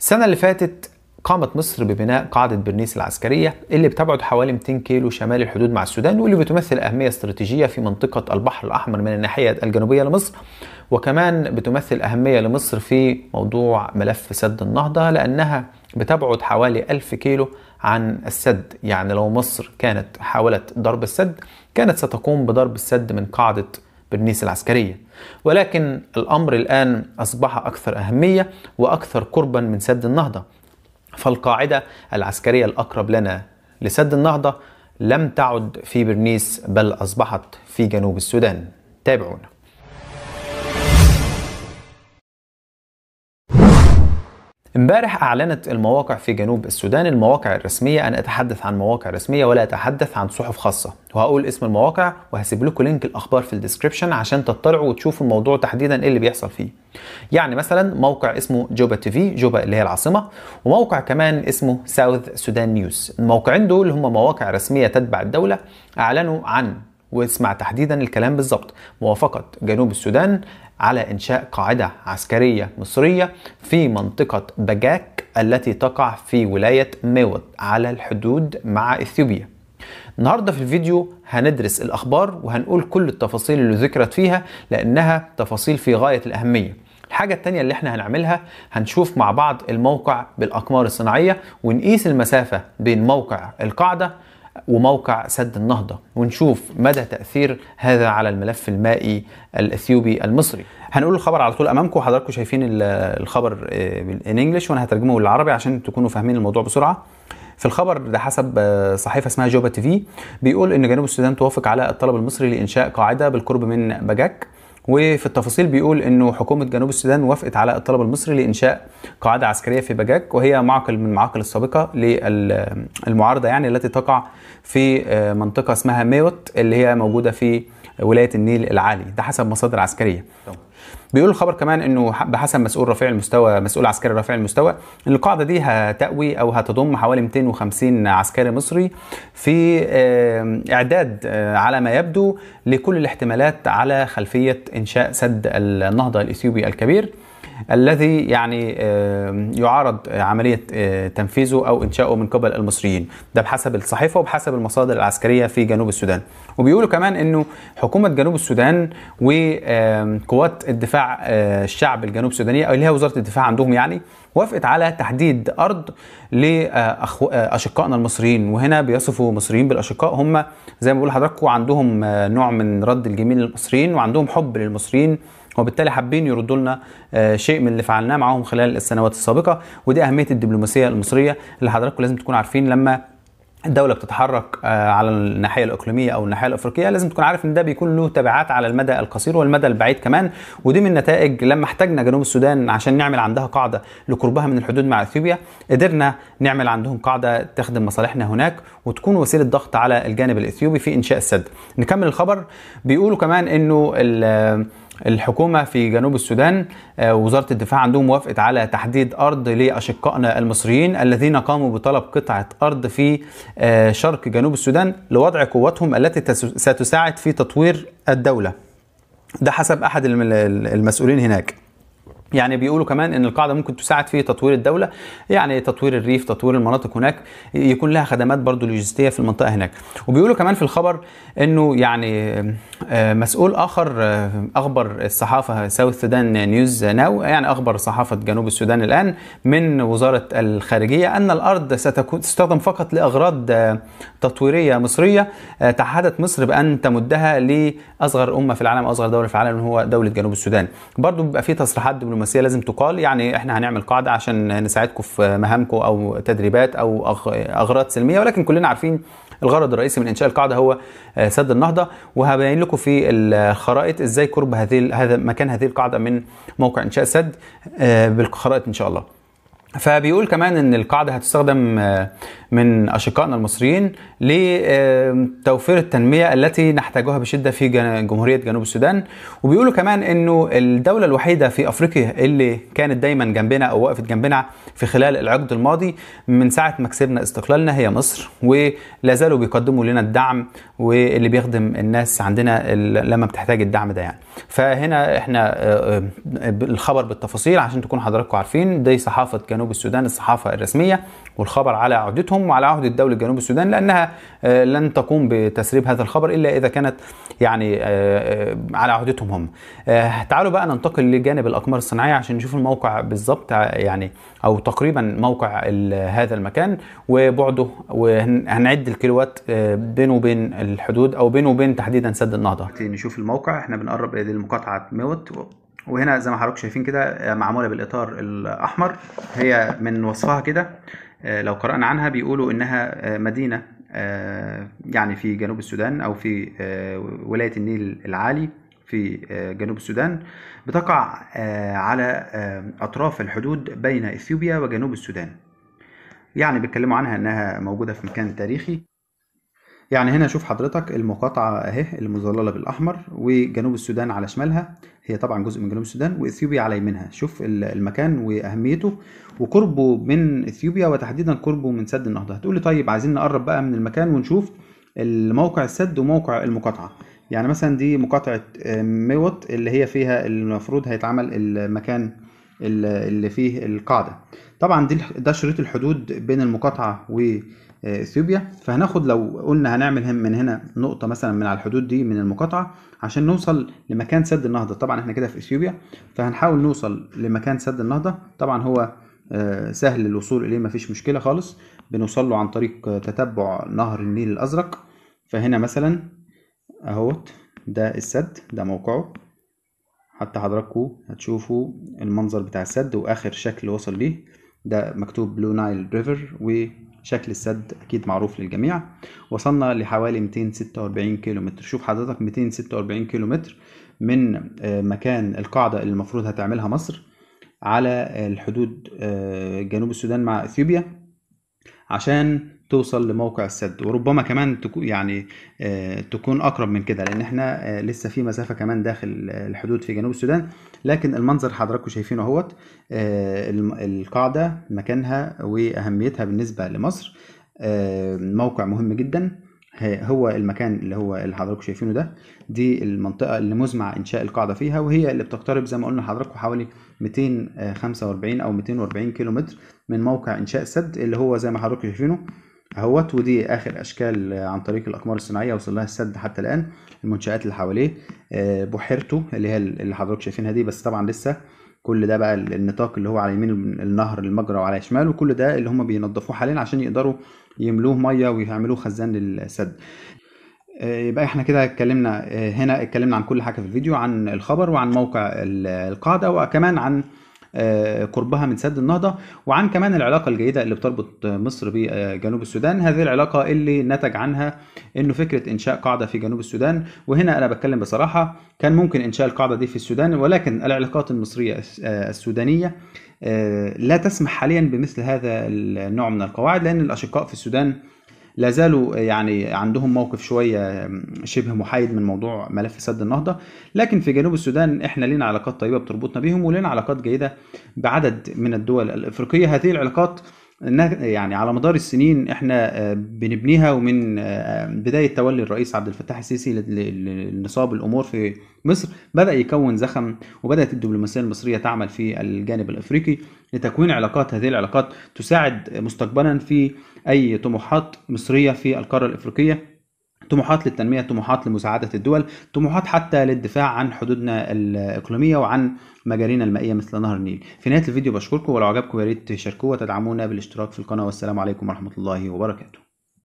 السنة اللي فاتت قامت مصر ببناء قاعدة برنيس العسكرية اللي بتبعد حوالي 200 كيلو شمال الحدود مع السودان واللي بتمثل أهمية استراتيجية في منطقة البحر الأحمر من الناحية الجنوبية لمصر وكمان بتمثل أهمية لمصر في موضوع ملف سد النهضة لأنها بتبعد حوالي 1000 كيلو عن السد يعني لو مصر كانت حاولت ضرب السد كانت ستقوم بضرب السد من قاعدة بالنيس العسكرية ولكن الأمر الآن أصبح أكثر أهمية وأكثر قربا من سد النهضة فالقاعدة العسكرية الأقرب لنا لسد النهضة لم تعد في برنيس بل أصبحت في جنوب السودان تابعونا امبارح اعلنت المواقع في جنوب السودان المواقع الرسميه انا اتحدث عن مواقع رسميه ولا اتحدث عن صحف خاصه وهقول اسم المواقع وهسيب لكم لينك الاخبار في الديسكربشن عشان تطلعوا وتشوفوا الموضوع تحديدا ايه اللي بيحصل فيه يعني مثلا موقع اسمه جوبا تي في جوبا اللي هي العاصمه وموقع كمان اسمه ساوث سودان نيوز الموقعين دول هم مواقع رسميه تتبع الدوله اعلنوا عن واسمع تحديدا الكلام بالظبط موافقة جنوب السودان على إنشاء قاعدة عسكرية مصرية في منطقة بجاك التي تقع في ولاية ميوت على الحدود مع إثيوبيا النهاردة في الفيديو هندرس الأخبار وهنقول كل التفاصيل اللي ذكرت فيها لأنها تفاصيل في غاية الأهمية الحاجة التانية اللي احنا هنعملها هنشوف مع بعض الموقع بالأقمار الصناعية ونقيس المسافة بين موقع القاعدة وموقع سد النهضة ونشوف مدى تأثير هذا على الملف المائي الأثيوبي المصري هنقول الخبر على طول أمامكم حضراتكم شايفين الخبر ان آه، انجلش وأنا هترجمه للعربي عشان تكونوا فاهمين الموضوع بسرعة في الخبر ده حسب آه، صحيفة اسمها جوبا تي في بيقول إن جنوب السودان توافق على الطلب المصري لإنشاء قاعدة بالقرب من بجاك وفي التفاصيل بيقول انه حكومه جنوب السودان وافقت على الطلب المصري لانشاء قاعده عسكريه في بجاك وهي معقل من المعاقل السابقه للمعارضه يعني التي تقع في آه، منطقه اسمها ميوت اللي هي موجوده في ولايه النيل العالي ده حسب مصادر عسكريه بيقول الخبر كمان انه بحسب مسؤول رفيع المستوى مسؤول عسكري رفيع المستوى ان القاعده دي هتأوي او هتضم حوالي 250 عسكري مصري في اعداد آه، على ما يبدو لكل الاحتمالات على خلفيه انشاء سد النهضه الاثيوبي الكبير الذي يعني يعارض عملية آه، تنفيذه أو إنشاؤه من قبل المصريين ده بحسب الصحيفة وبحسب المصادر العسكرية في جنوب السودان وبيقولوا كمان أنه حكومة جنوب السودان وقوات الدفاع آه، الشعب الجنوب السودانية أو اللي هي وزارة الدفاع عندهم يعني وافقت على تحديد أرض لأشقائنا آه، المصريين وهنا بيصفوا المصريين بالأشقاء هم زي ما بقول لحضراتكم عندهم نوع من رد الجميل للمصريين وعندهم حب للمصريين وبالتالي حابين يردوا لنا آه، شيء من اللي فعلناه معاهم خلال السنوات السابقه ودي اهميه الدبلوماسيه المصريه اللي حضراتكم لازم تكونوا عارفين لما الدوله بتتحرك آه، على الناحيه الاقليميه او الناحيه الافريقيه لازم تكون عارف ان ده بيكون له تبعات على المدى القصير والمدى البعيد كمان ودي من نتائج لما احتاجنا جنوب السودان عشان نعمل عندها قاعده لقربها من الحدود مع اثيوبيا قدرنا نعمل عندهم قاعده تخدم مصالحنا هناك وتكون وسيله ضغط على الجانب الاثيوبي في انشاء السد نكمل الخبر بيقولوا كمان انه الحكومة في جنوب السودان آه، وزارة الدفاع عندهم وافقت على تحديد أرض لأشقائنا المصريين الذين قاموا بطلب قطعة أرض في آه، شرق جنوب السودان لوضع قواتهم التي ستساعد في تطوير الدولة ده حسب أحد المسؤولين هناك يعني بيقولوا كمان ان القاعده ممكن تساعد في تطوير الدوله يعني تطوير الريف تطوير المناطق هناك يكون لها خدمات برضو لوجستيه في المنطقه هناك وبيقولوا كمان في الخبر انه يعني آه، مسؤول اخر آه، اخبر الصحافه ساوث سودان نيوز ناو يعني اخبر صحافه جنوب السودان الان من وزاره الخارجيه ان الارض ستكون تستخدم فقط لاغراض آه، تطويريه مصريه تعهدت مصر بان تمدها لاصغر امه في العالم اصغر دوله في العالم هو دوله جنوب السودان برضو بيبقى في تصريحات الدبلوماسيه لازم تقال يعني احنا هنعمل قاعده عشان نساعدكم في مهامكم او تدريبات او اغراض سلميه ولكن كلنا عارفين الغرض الرئيسي من انشاء القاعده هو آه، سد النهضه وهبين لكم في الخرائط ازاي قرب هذه هذا مكان هذه القاعده من موقع انشاء السد آه، بالخرائط ان شاء الله. فبيقول كمان ان القاعده هتستخدم آه، من أشقائنا المصريين لتوفير التنمية التي نحتاجها بشدة في جمهورية جنوب السودان وبيقولوا كمان أنه الدولة الوحيدة في أفريقيا اللي كانت دايما جنبنا أو وقفت جنبنا في خلال العقد الماضي من ساعة ما كسبنا استقلالنا هي مصر ولا زالوا بيقدموا لنا الدعم واللي بيخدم الناس عندنا لما بتحتاج الدعم ده يعني فهنا احنا آه، آه، الخبر بالتفاصيل عشان تكون حضراتكم عارفين دي صحافة جنوب السودان الصحافة الرسمية والخبر على عودتهم يحكم على عهد الدولة جنوب السودان لأنها آه، لن تقوم بتسريب هذا الخبر إلا إذا كانت يعني آه، آه، على عهدتهم هم تعالوا بقى ننتقل لجانب الأقمار الصناعية عشان نشوف الموقع بالظبط يعني أو تقريبا موقع هذا المكان وبعده وهنعد الكيلوات بينه وبين الحدود أو بينه وبين تحديدا سد النهضة نشوف الموقع احنا بنقرب المقاطعه موت وهنا زي ما حضراتكم شايفين كده معموله بالاطار الاحمر هي من وصفها كده آه، لو قرأنا عنها بيقولوا إنها آه، مدينة آه، يعني في جنوب السودان أو في ولاية النيل العالي في جنوب السودان بتقع على أطراف الحدود بين إثيوبيا وجنوب السودان يعني بيتكلموا عنها إنها موجودة في مكان تاريخي يعني هنا شوف حضرتك المقاطعة أهي المظللة بالأحمر وجنوب السودان على شمالها هي طبعا جزء من جنوب السودان وإثيوبيا على يمينها شوف المكان وأهميته وقربه من إثيوبيا وتحديدا قربه من سد النهضة هتقول لي طيب عايزين نقرب بقى من المكان ونشوف موقع السد وموقع المقاطعة يعني مثلا دي مقاطعة آه، ميوت اللي هي فيها المفروض هيتعمل المكان اللي فيه القاعدة طبعا دي ده شريط الحدود بين المقاطعة واثيوبيا آه، فهناخد لو قلنا هنعمل من هنا نقطة مثلا من على الحدود دي من المقاطعة عشان نوصل لمكان سد النهضة طبعا احنا كده في اثيوبيا فهنحاول نوصل لمكان سد النهضة طبعا هو آه، سهل الوصول اليه مفيش مشكلة خالص بنوصل له عن طريق آه، تتبع نهر النيل الازرق فهنا مثلا اهوت ده السد ده موقعه حتى حضراتكم هتشوفوا المنظر بتاع السد واخر شكل وصل ليه ده مكتوب بلو نايل ريفر وشكل السد اكيد معروف للجميع وصلنا لحوالي 246 كيلومتر شوف حضرتك 246 كيلومتر من آه، مكان القاعده اللي المفروض هتعملها مصر على الحدود آه، جنوب السودان مع اثيوبيا عشان توصل لموقع السد وربما كمان تكون يعني آه، تكون اقرب من كده لان احنا آه، لسه في مسافه كمان داخل الحدود في جنوب السودان لكن المنظر حضراتكم شايفينه اهوت آه، القاعده مكانها واهميتها بالنسبه لمصر موقع مهم جدا هو المكان اللي هو اللي حضراتكم شايفينه ده دي المنطقه اللي مزمع انشاء القاعده فيها وهي اللي بتقترب زي ما قلنا لحضراتكم حوالي 245 او 240 كيلومتر من موقع انشاء السد اللي هو زي ما حضراتكم شايفينه اهوت ودي اخر اشكال عن طريق الاقمار الصناعيه وصل لها السد حتى الان المنشات اللي حواليه آه، بحيرته اللي هي اللي حضرتك شايفينها دي بس طبعا لسه كل ده بقى النطاق اللي هو على يمين النهر المجرى وعلى شماله وكل ده اللي هم بينظفوه حاليا عشان يقدروا يملوه ميه ويعملوه خزان للسد آه، يبقى احنا كده اتكلمنا آه، هنا اتكلمنا عن كل حاجه في الفيديو عن الخبر وعن موقع القاعده وكمان عن آه، قربها من سد النهضه وعن كمان العلاقه الجيده اللي بتربط مصر بجنوب السودان هذه العلاقه اللي نتج عنها انه فكره انشاء قاعده في جنوب السودان وهنا انا بتكلم بصراحه كان ممكن انشاء القاعده دي في السودان ولكن العلاقات المصريه آه، السودانيه آه، لا تسمح حاليا بمثل هذا النوع من القواعد لان الاشقاء في السودان لا زالوا يعني عندهم موقف شويه شبه محايد من موضوع ملف سد النهضه لكن في جنوب السودان احنا لنا علاقات طيبه بتربطنا بيهم ولنا علاقات جيده بعدد من الدول الافريقيه هذه العلاقات يعني على مدار السنين احنا آه، بنبنيها ومن آه، بدايه تولي الرئيس عبد الفتاح السيسي لنصاب الامور في مصر بدا يكون زخم وبدات الدبلوماسيه المصريه تعمل في الجانب الافريقي لتكوين علاقات هذه العلاقات تساعد مستقبلا في اي طموحات مصريه في القاره الافريقيه طموحات للتنمية طموحات لمساعدة الدول طموحات حتى للدفاع عن حدودنا الإقليمية وعن مجارينا المائية مثل نهر النيل في نهاية الفيديو بشكركم ولو عجبكم ياريت تشاركوه وتدعمونا بالاشتراك في القناة والسلام عليكم ورحمة الله وبركاته